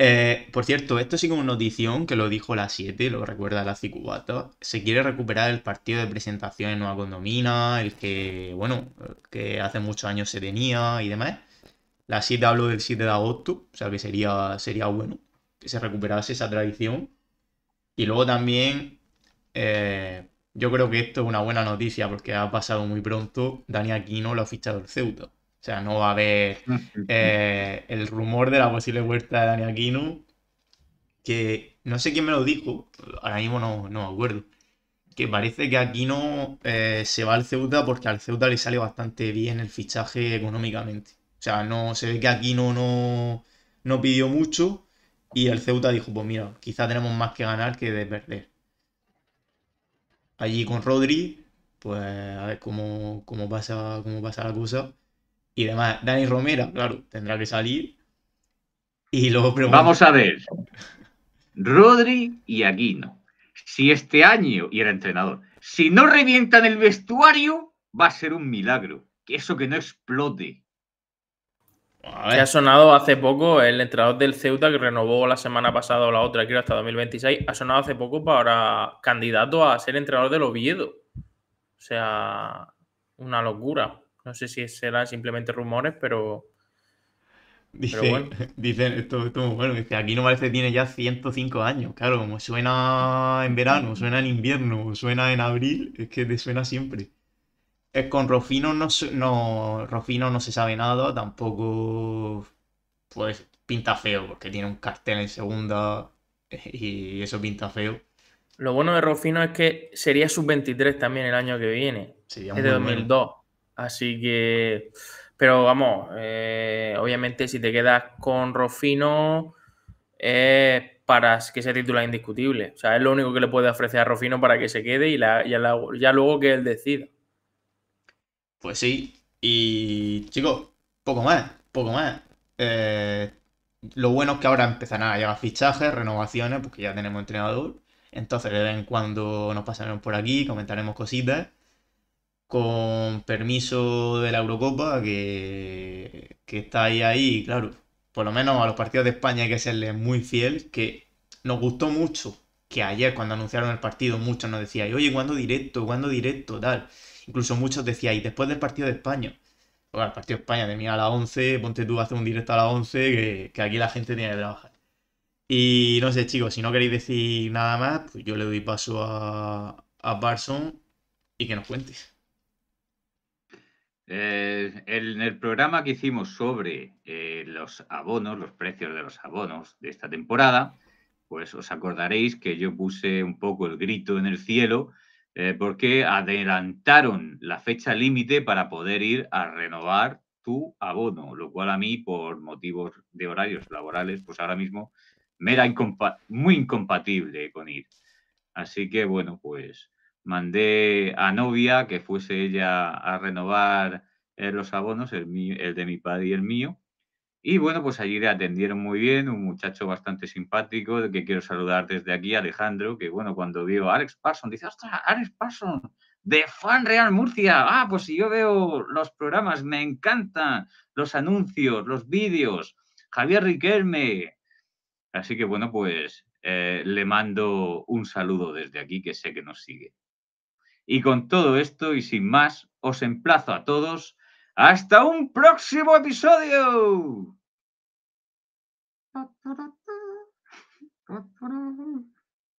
Eh, por cierto, esto sí como notición que lo dijo la 7, lo recuerda la Cicubata. Se quiere recuperar el partido de presentación en Nueva Condomina, el que, bueno, que hace muchos años se tenía y demás. La 7 habló del 7 de agosto, o sea que sería, sería bueno que se recuperase esa tradición. Y luego también, eh, yo creo que esto es una buena noticia porque ha pasado muy pronto Dani Aquino, lo ha fichado el Ceuta sea, no va a haber eh, el rumor de la posible vuelta de Dani Aquino, que no sé quién me lo dijo, ahora mismo no, me acuerdo, que parece que Aquino eh, se va al Ceuta porque al Ceuta le sale bastante bien el fichaje económicamente. O sea, no se ve que Aquino no, no pidió mucho y el Ceuta dijo, pues mira, quizá tenemos más que ganar que de perder. Allí con Rodri, pues a ver cómo pasa, cómo pasa la cosa y demás. Dani Romera, claro, tendrá que salir. Y luego Vamos a ver. Rodri y Aquino. Si este año, y el entrenador, si no revientan el vestuario, va a ser un milagro. Que eso que no explote. Se ha sonado hace poco el entrenador del Ceuta que renovó la semana pasada o la otra, era hasta 2026. Ha sonado hace poco para candidato a ser entrenador del Oviedo. O sea, una locura. No sé si serán simplemente rumores, pero. dicen, esto, esto muy bueno, dice, aquí no parece que tiene ya 105 años, claro, como suena en verano, suena en invierno, suena en abril, es que te suena siempre. Es con Rofino no, no, no se sabe nada, tampoco pues pinta feo, porque tiene un cartel en segunda y eso pinta feo. Lo bueno de Rofino es que sería sub-23 también el año que viene, sería es de 2002. Así que, pero vamos, eh, obviamente si te quedas con Rofino es eh, para que sea título indiscutible. O sea, es lo único que le puede ofrecer a Rofino para que se quede y ya, luego que él decida. Pues sí, y chicos, poco más, poco más. Eh, lo bueno es que ahora empezarán a llegar fichajes, renovaciones, porque ya tenemos entrenador. Entonces de vez en cuando nos pasaremos por aquí, comentaremos cositas con permiso de la Eurocopa, que, que está ahí, ahí, claro, por lo menos a los partidos de España hay que serles muy fiel, que nos gustó mucho que ayer cuando anunciaron el partido muchos nos decían, oye, ¿cuándo directo? ¿Cuándo directo? Tal. Incluso muchos decían, y después del partido de España. sea, el partido de España termina a las 11, ponte tú a hacer un directo a las 11, que, aquí la gente tiene que trabajar. Y no sé, chicos, si no queréis decir nada más, pues yo le doy paso a, a Barson y que nos cuentes. Eh, en el programa que hicimos sobre eh, los abonos, los precios de los abonos de esta temporada, pues os acordaréis que yo puse un poco el grito en el cielo eh, porque adelantaron la fecha límite para poder ir a renovar tu abono, lo cual a mí por motivos de horarios laborales, pues ahora mismo me era muy incompatible con ir. Así que bueno, pues mandé a novia que fuese ella a renovar eh, los abonos, el, de mi padre y el mío. Y bueno, pues allí le atendieron muy bien, un muchacho bastante simpático, que quiero saludar desde aquí, Alejandro, que bueno, cuando vio a Alex Parson, dice, ostras, Alex Parson, de Fan Real Murcia. Ah, pues si yo veo los programas, me encantan los anuncios, los vídeos, Javier Riquelme. Así que bueno, pues eh, le mando un saludo desde aquí, que sé que nos sigue. Y con todo esto y sin más, os emplazo a todos hasta un próximo episodio.